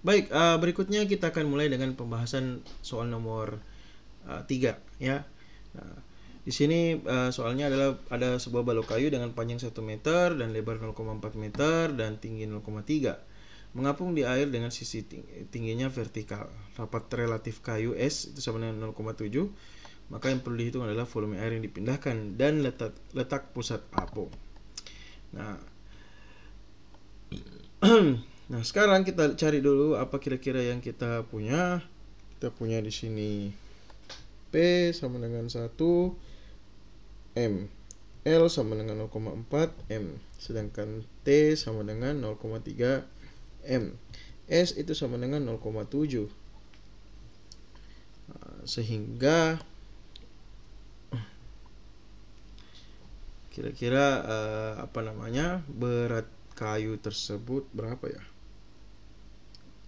Baik, uh, berikutnya kita akan mulai dengan pembahasan soal nomor uh, eh, 3 ya. Nah, di sini uh, soalnya adalah ada sebuah balok kayu dengan panjang 1 meter dan lebar 0,4 meter dan tinggi 0,3. Mengapung di air dengan sisi tingginya vertikal. Rapat relatif kayu S itu sama dengan 0,7. Maka yang perlu dihitung adalah volume air yang dipindahkan dan letak letak pusat apung. Nah, Nah, sekarang kita cari dulu apa kira-kira yang kita punya. Kita punya di sini P sama dengan 1 M. L sama dengan 0,4 M. Sedangkan T sama dengan 0,3 M. S itu sama dengan 0,7. Nah, sehingga kira-kira eh, apa namanya berat kayu tersebut berapa ya?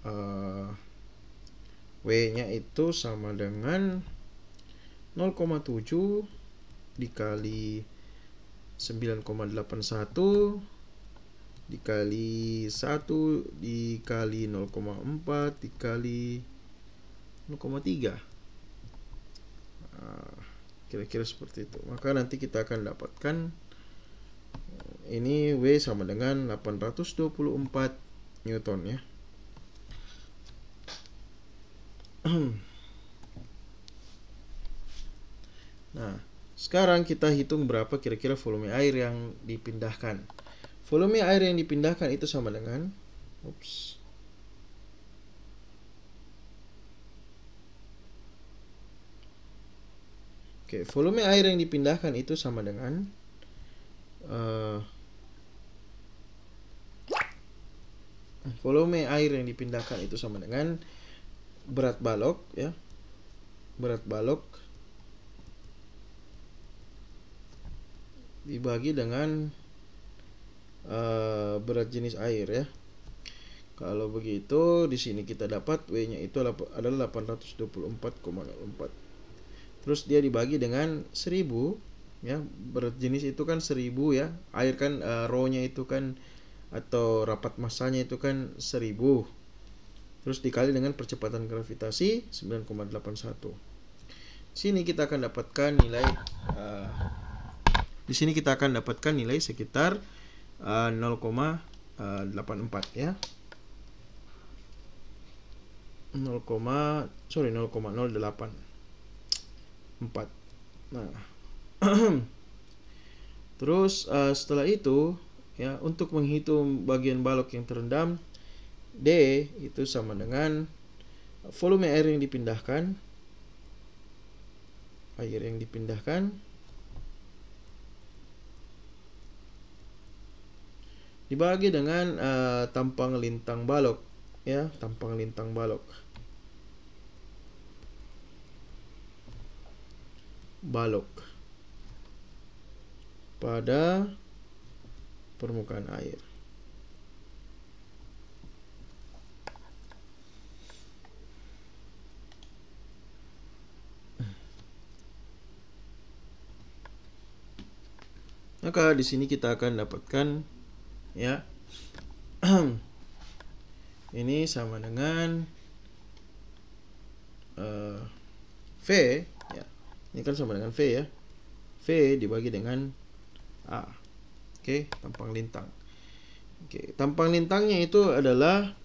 uh, W-nya itu sama dengan 0,7 dikali 9,81 dikali 1 dikali 0,4 dikali 0,3 ah, kira-kira seperti itu maka nanti kita akan dapatkan eh, ini W sama dengan 824 Newton ya nah, sekarang kita hitung berapa kira-kira volume air yang dipindahkan. Volume air yang dipindahkan itu sama dengan ups. Oke, volume air yang dipindahkan itu sama dengan uh, volume air yang dipindahkan itu sama dengan berat balok ya berat balok dibagi dengan uh, berat jenis air ya kalau begitu di sini kita dapat W nya itu adalah 824,04 terus dia dibagi dengan 1000 ya berat jenis itu kan 1000 ya air kan uh, eh, rho nya itu kan atau rapat masanya itu kan 1000 terus dikali dengan percepatan gravitasi 9,81 sini kita akan dapatkan nilai uh, di sini kita akan dapatkan nilai sekitar uh, eh, 0,84 ya 0, sorry 0,084 nah terus uh, setelah itu ya untuk menghitung bagian balok yang terendam D itu sama dengan volume air yang dipindahkan air yang dipindahkan dibagi dengan uh, tampang lintang balok ya tampang lintang balok balok pada permukaan air Maka di sini kita akan dapatkan ya ini sama dengan uh, V ya. Ini kan sama dengan V ya. V dibagi dengan A. Oke, okay, tampang lintang. Oke, okay, tampang lintangnya itu adalah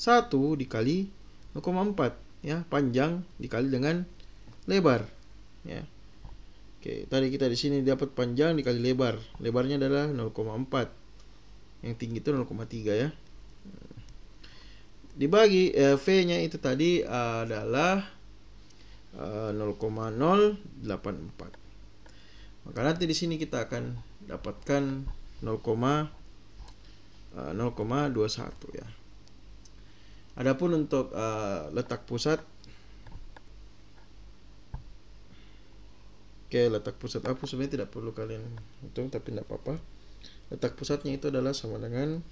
satu dikali 0,4 ya, panjang dikali dengan lebar ya. Oke, tadi kita di sini dapat panjang dikali lebar. Lebarnya adalah 0,4. Yang tinggi itu 0,3 ya. Dibagi eh, V-nya itu tadi adalah uh, eh, 0,084. Maka nanti di sini kita akan dapatkan 0, uh, 0,21 ya. Adapun untuk uh, letak pusat Oke, letak pusat apung sebenarnya tidak perlu kalian hitung, tapi tidak apa-apa. Letak pusatnya itu adalah sama dengan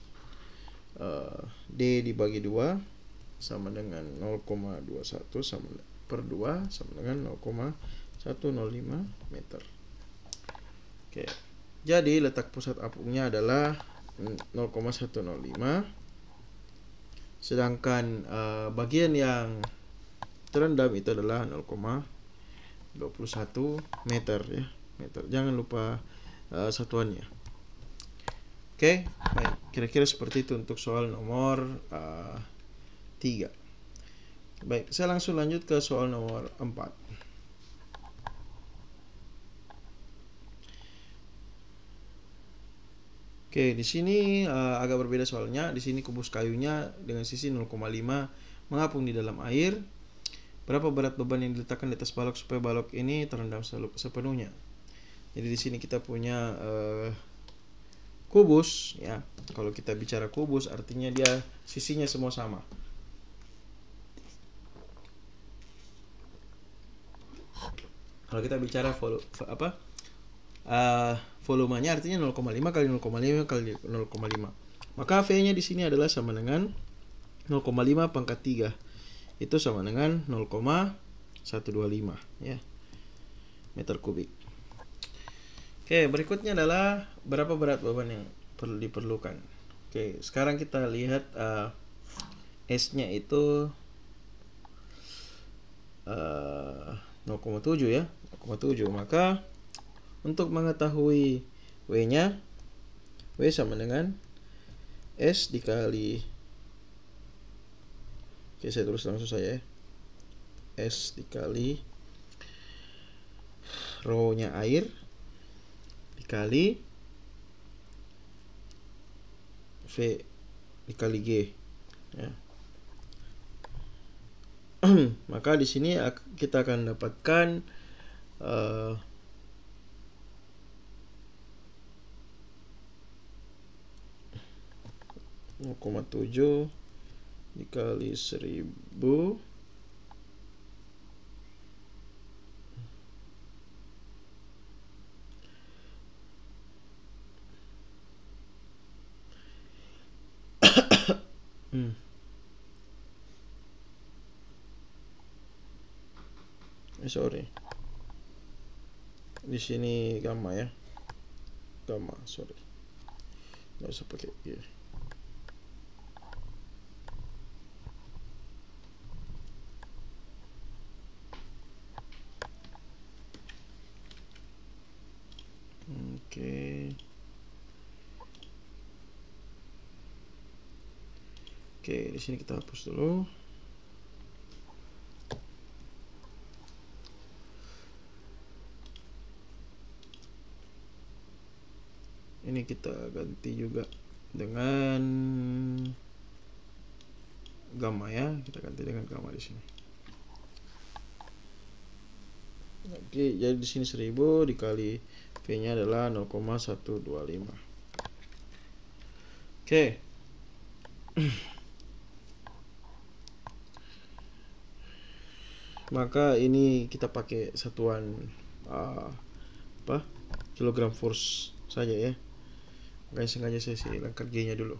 uh, D dibagi 2, sama dengan 0,21 sama per 2, sama dengan 0,105 meter. Oke, jadi letak pusat apungnya adalah 0,105. Sedangkan uh, bagian yang terendam itu adalah 0,21 21 meter ya meter jangan lupa uh, satuannya oke okay, baik kira-kira seperti itu untuk soal nomor uh, eh, 3 baik saya langsung lanjut ke soal nomor 4 Oke, di sini uh, agak berbeda soalnya. Di sini kubus kayunya dengan sisi 0,5 mengapung di dalam air Berapa berat beban yang diletakkan di atas balok supaya balok ini terendam sepenuhnya. Jadi di sini kita punya uh, kubus ya. Kalau kita bicara kubus artinya dia sisinya semua sama. Kalau kita bicara volu apa? Uh, volumenya artinya 0,5 kali 0,5 kali 0,5. Maka V-nya di sini adalah sama dengan 0,5 pangkat 3 itu sama dengan 0,125 ya meter kubik. Oke, berikutnya adalah berapa berat beban yang perlu diperlukan. Oke, sekarang kita lihat uh, S-nya itu eh, uh, 0,7 ya, 0,7. Maka untuk mengetahui W-nya W sama dengan S dikali Oke, saya tulis langsung saya S dikali rho-nya air dikali V dikali G. Ya. Maka di sini kita akan dapatkan uh, tujuh dikali seribu. hmm. eh, sorry di sini gamma ya gamma sorry nggak usah pakai ya. Oke, di sini kita hapus dulu. Ini kita ganti juga dengan gamma ya, kita ganti dengan gamma di sini. Oke, jadi di sini 1000 dikali V-nya adalah 0,125. Oke. Okay. maka ini kita pakai satuan uh, apa kilogram force saja ya makanya sengaja saya sih G nya dulu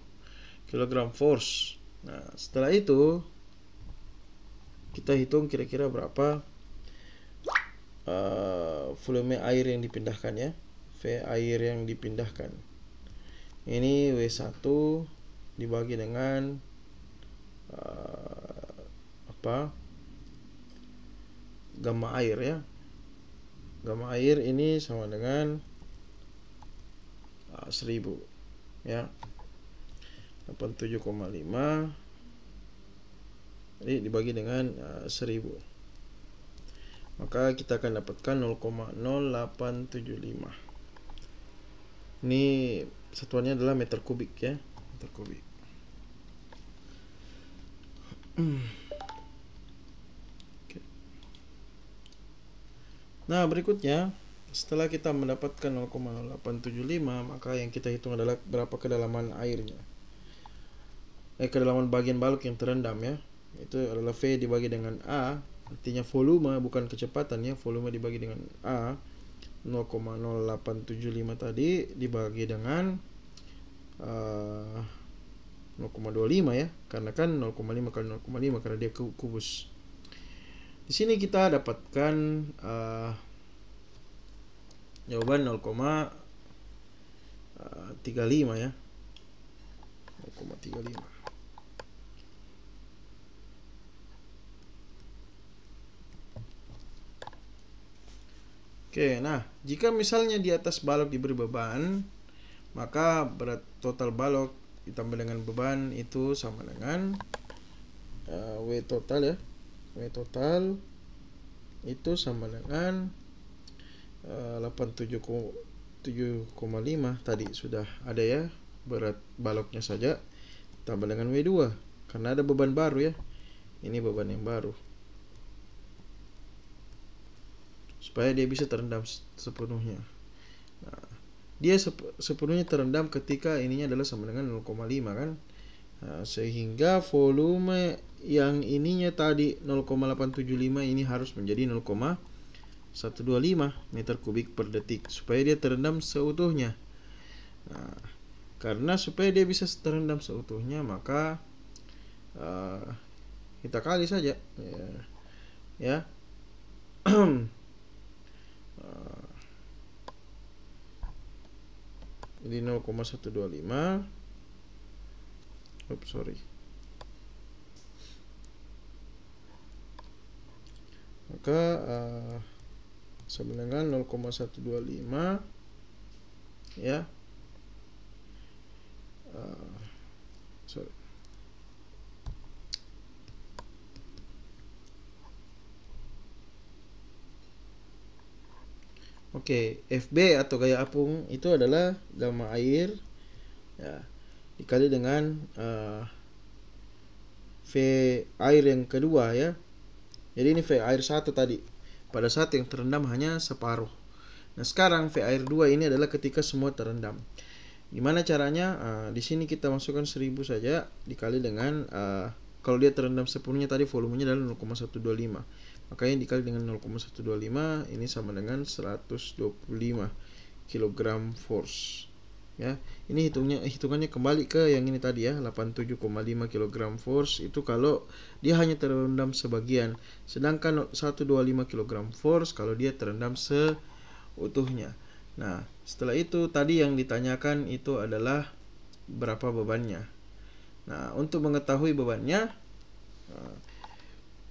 kilogram force nah setelah itu kita hitung kira-kira berapa uh, volume air yang dipindahkan ya V air yang dipindahkan ini W1 dibagi dengan uh, apa gamma air ya gamma air ini sama dengan uh, ah, 1000 ya 87,5 jadi dibagi dengan uh, ah, 1000 maka kita akan dapatkan 0,0875 ini satuannya adalah meter kubik ya meter kubik Nah, berikutnya setelah kita mendapatkan 0,875 maka yang kita hitung adalah berapa kedalaman airnya eh kedalaman bagian balok yang terendam ya itu adalah V dibagi dengan A artinya volume bukan kecepatan ya volume dibagi dengan A 0,0875 tadi dibagi dengan uh, eh, 0,25 ya karena kan 0,5 kali 0,5 karena dia kubus di sini kita dapatkan uh, jawaban 0,35 eh, ya. 0,35. Oke, nah, jika misalnya di atas balok diberi beban, maka berat total balok ditambah dengan beban itu sama dengan uh, W total ya nilai total itu sama dengan eh, uh, 87,5 tadi sudah ada ya berat baloknya saja tambah dengan W2 karena ada beban baru ya ini beban yang baru supaya dia bisa terendam sepenuhnya nah, dia sepenuhnya terendam ketika ininya adalah sama dengan 0,5 kan Nah, sehingga volume yang ininya tadi 0,875 ini harus menjadi 0,125 meter kubik per detik supaya dia terendam seutuhnya. Nah, karena supaya dia bisa terendam seutuhnya maka uh, kita kali saja ya. ya. jadi 0,125 Oops, sorry. Maka uh, sama dengan 0,125 ya. Uh, sorry. Oke, okay, FB atau gaya apung itu adalah gamma air ya dikali dengan uh, V air yang kedua ya. Jadi ini V air satu tadi. Pada saat yang terendam hanya separuh. Nah sekarang V air dua ini adalah ketika semua terendam. Gimana caranya? Uh, di sini kita masukkan 1000 saja dikali dengan uh, kalau dia terendam sepenuhnya tadi volumenya adalah 0,125. Makanya dikali dengan 0,125 ini sama dengan 125 kg force ya ini hitungnya hitungannya kembali ke yang ini tadi ya 87,5 kg force itu kalau dia hanya terendam sebagian sedangkan 125 kg force kalau dia terendam seutuhnya nah setelah itu tadi yang ditanyakan itu adalah berapa bebannya nah untuk mengetahui bebannya eh,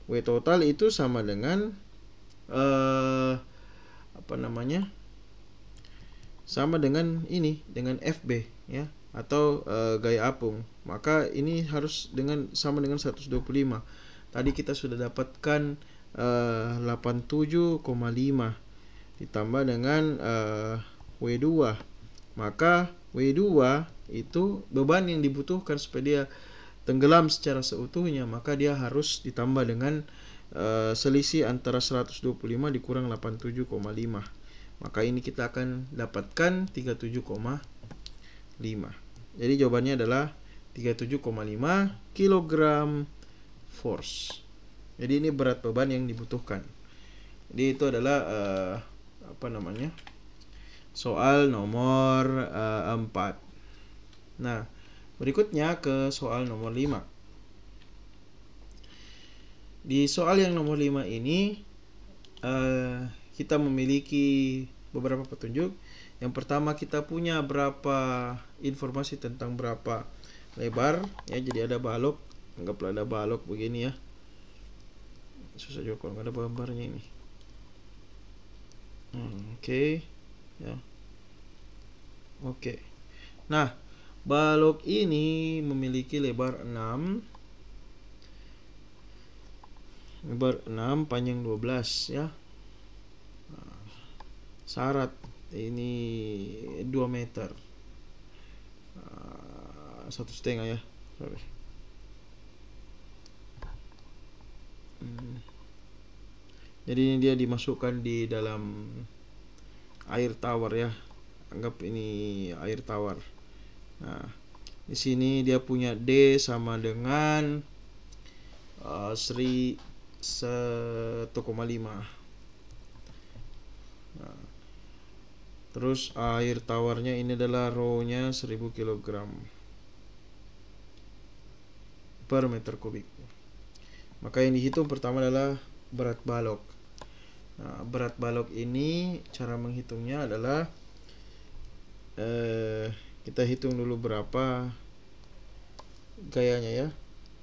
W total itu sama dengan uh, apa namanya sama dengan ini dengan FB ya atau e, gaya apung maka ini harus dengan sama dengan 125 tadi kita sudah dapatkan e, eh, 87,5 ditambah dengan e, eh, W2 maka W2 itu beban yang dibutuhkan supaya dia tenggelam secara seutuhnya maka dia harus ditambah dengan e, selisih antara 125 dikurang 87,5 maka ini kita akan dapatkan 37,5. Jadi jawabannya adalah 37,5 kg force. Jadi ini berat beban yang dibutuhkan. Jadi itu adalah uh, apa namanya? Soal nomor uh, eh, 4. Nah, berikutnya ke soal nomor 5 di soal yang nomor 5 ini uh, kita memiliki beberapa petunjuk. Yang pertama kita punya berapa informasi tentang berapa lebar ya. Jadi ada balok, anggaplah ada balok begini ya. Susah juga kalau ada gambarnya ini. Hmm, Oke, okay. ya. Oke. Okay. Nah, balok ini memiliki lebar 6 lebar 6 panjang 12 ya syarat ini 2 meter ah, satu setengah ya sorry hmm. jadi ini dia dimasukkan di dalam air tawar ya anggap ini air tawar nah di sini dia punya D sama dengan uh, Sri 1,5 nah, terus air tawarnya ini adalah rownya 1000 kg per meter kubik maka yang dihitung pertama adalah berat balok nah, berat balok ini cara menghitungnya adalah eh, kita hitung dulu berapa gayanya ya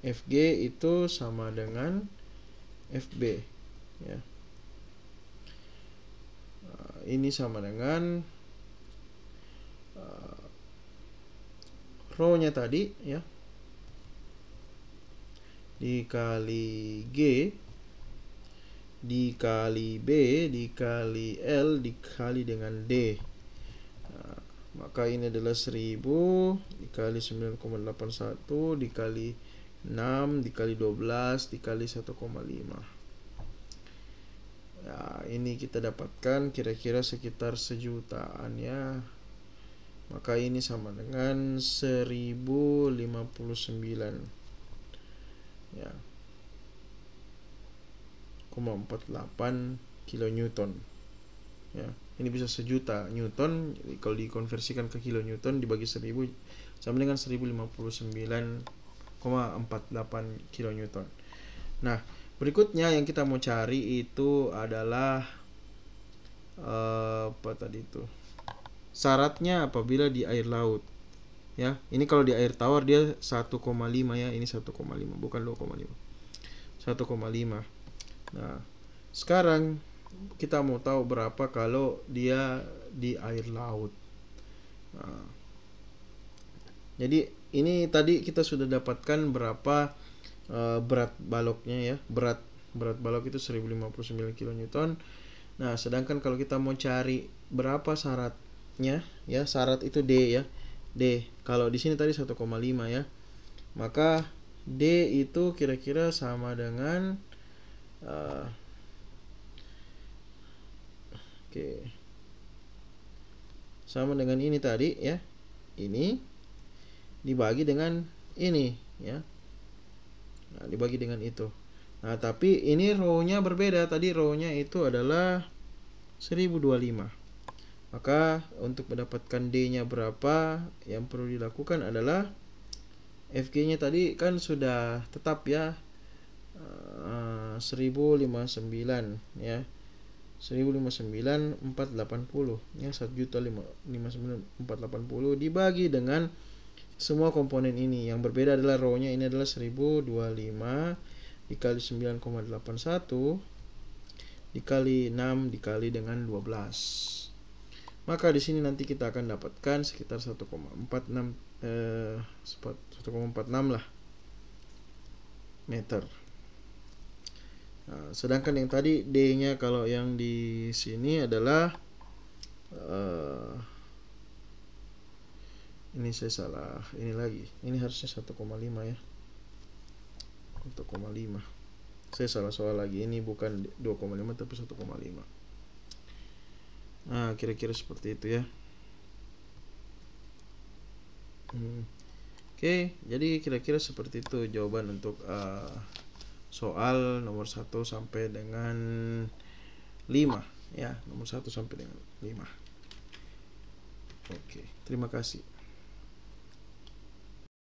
FG itu sama dengan FB ya ini sama dengan uh, rownya tadi ya dikali G dikali B dikali L dikali dengan D nah, maka ini adalah 1000 dikali 9,81 dikali 6 dikali 12 dikali 1,5 ini kita dapatkan kira-kira sekitar sejutaan ya maka ini sama dengan 1059 ya 0,48 kilonewton ya ini bisa sejuta newton jadi kalau dikonversikan ke kilonewton dibagi 1000 sama dengan 1059,48 kilonewton nah berikutnya yang kita mau cari itu adalah uh, apa tadi itu syaratnya apabila di air laut ya ini kalau di air tawar dia 1,5 ya ini 1,5 bukan 2,5 1,5 nah sekarang kita mau tahu berapa kalau dia di air laut nah, jadi ini tadi kita sudah dapatkan berapa Eh, berat baloknya ya berat berat balok itu 1059 kN nah sedangkan kalau kita mau cari berapa syaratnya ya syarat itu D ya D kalau di sini tadi 1,5 ya maka D itu kira-kira sama dengan uh, oke okay. sama dengan ini tadi ya ini dibagi dengan ini ya Nah, dibagi dengan itu. Nah, tapi ini row-nya berbeda. Tadi row-nya itu adalah 1025. Maka untuk mendapatkan D-nya berapa, yang perlu dilakukan adalah FG-nya tadi kan sudah tetap ya. 1059 eh, ya. 1059 480 ya 1 juta 59 480 dibagi dengan semua komponen ini. Yang berbeda adalah row-nya ini adalah 1025 dikali 9,81 dikali 6 dikali dengan 12. Maka di sini nanti kita akan dapatkan sekitar 1,46 eh, 1,46 lah meter. Nah, sedangkan yang tadi D-nya kalau yang di sini adalah eh, ini saya salah ini lagi ini harusnya 1,5 ya 1,5 saya salah soal lagi ini bukan 2,5 tapi 1,5 nah kira-kira seperti itu ya hmm. oke okay, jadi kira-kira seperti itu jawaban untuk uh, soal nomor 1 sampai dengan 5 ya nomor 1 sampai dengan 5 oke okay, terima kasih